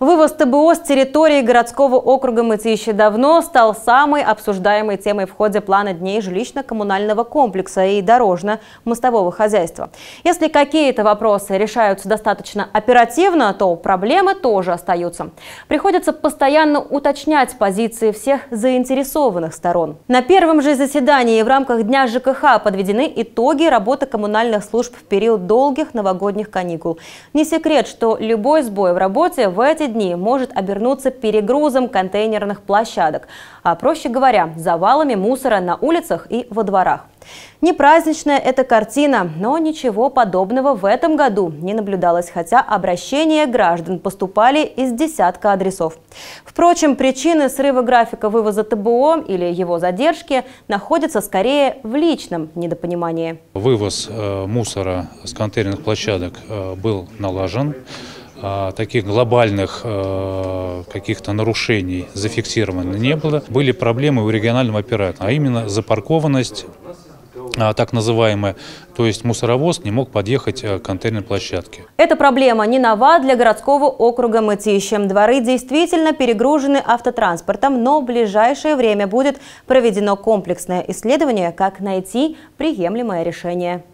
Вывоз ТБО с территории городского округа Мытищи давно стал самой обсуждаемой темой в ходе плана дней жилищно-коммунального комплекса и дорожно-мостового хозяйства. Если какие-то вопросы решаются достаточно оперативно, то проблемы тоже остаются. Приходится постоянно уточнять позиции всех заинтересованных сторон. На первом же заседании в рамках Дня ЖКХ подведены итоги работы коммунальных служб в период долгих новогодних каникул. Не секрет, что любой сбой в работе в эти эти дни может обернуться перегрузом контейнерных площадок, а проще говоря, завалами мусора на улицах и во дворах. Не праздничная эта картина, но ничего подобного в этом году не наблюдалось, хотя обращения граждан поступали из десятка адресов. Впрочем, причины срыва графика вывоза ТБО или его задержки находятся скорее в личном недопонимании. Вывоз э, мусора с контейнерных площадок э, был налажен. А, таких глобальных э, каких-то нарушений зафиксировано не было. Были проблемы у регионального оператора, а именно запаркованность а, так называемая, то есть мусоровоз не мог подъехать э, к контейнерной площадке. Эта проблема не нова для городского округа Мытища. Дворы действительно перегружены автотранспортом, но в ближайшее время будет проведено комплексное исследование, как найти приемлемое решение.